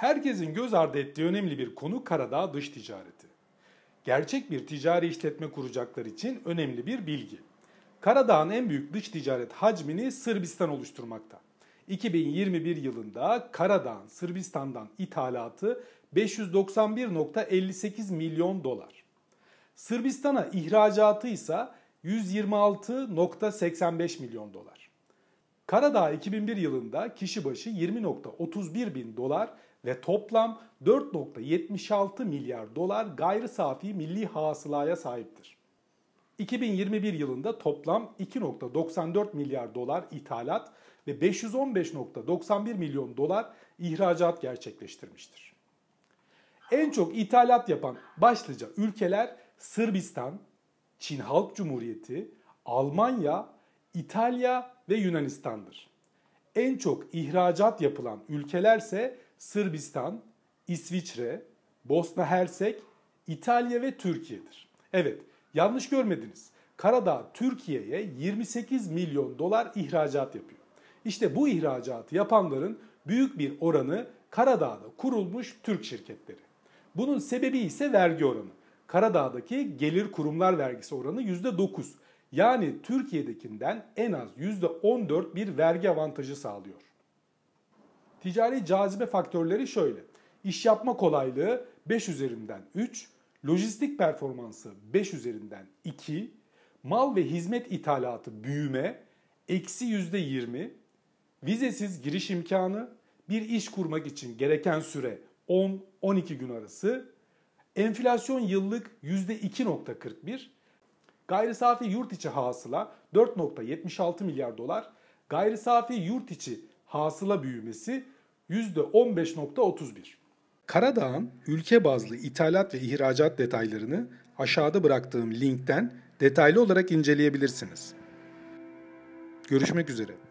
Herkesin göz ardı ettiği önemli bir konu Karadağ dış ticareti. Gerçek bir ticari işletme kuracaklar için önemli bir bilgi. Karadağ'ın en büyük dış ticaret hacmini Sırbistan oluşturmakta. 2021 yılında Karadağ'ın Sırbistan'dan ithalatı 591.58 milyon dolar. Sırbistan'a ihracatı ise 126.85 milyon dolar. Karadağ 2001 yılında kişi başı 20.31 bin dolar ve toplam 4.76 milyar dolar gayri safi milli hasılaya sahiptir. 2021 yılında toplam 2.94 milyar dolar ithalat ve 515.91 milyon dolar ihracat gerçekleştirmiştir. En çok ithalat yapan başlıca ülkeler Sırbistan, Çin Halk Cumhuriyeti, Almanya, İtalya ve Yunanistan'dır. En çok ihracat yapılan ülkelerse Sırbistan, İsviçre, Bosna Hersek, İtalya ve Türkiye'dir. Evet, yanlış görmediniz. Karadağ Türkiye'ye 28 milyon dolar ihracat yapıyor. İşte bu ihracatı yapanların büyük bir oranı Karadağ'da kurulmuş Türk şirketleri. Bunun sebebi ise vergi oranı. Karadağ'daki gelir kurumlar vergisi oranı %9. Yani Türkiye'dekinden en az %14 bir vergi avantajı sağlıyor. Ticari cazibe faktörleri şöyle. İş yapma kolaylığı 5 üzerinden 3, lojistik performansı 5 üzerinden 2, mal ve hizmet ithalatı büyüme eksi yüzde %20, vizesiz giriş imkanı, bir iş kurmak için gereken süre 10-12 gün arası, enflasyon yıllık yüzde %2.41, gayri safi yurt içi hasıla 4.76 milyar dolar, gayri safi yurt içi hasıla büyümesi %15.31. Karadağ'ın ülke bazlı ithalat ve ihracat detaylarını aşağıda bıraktığım linkten detaylı olarak inceleyebilirsiniz. Görüşmek üzere.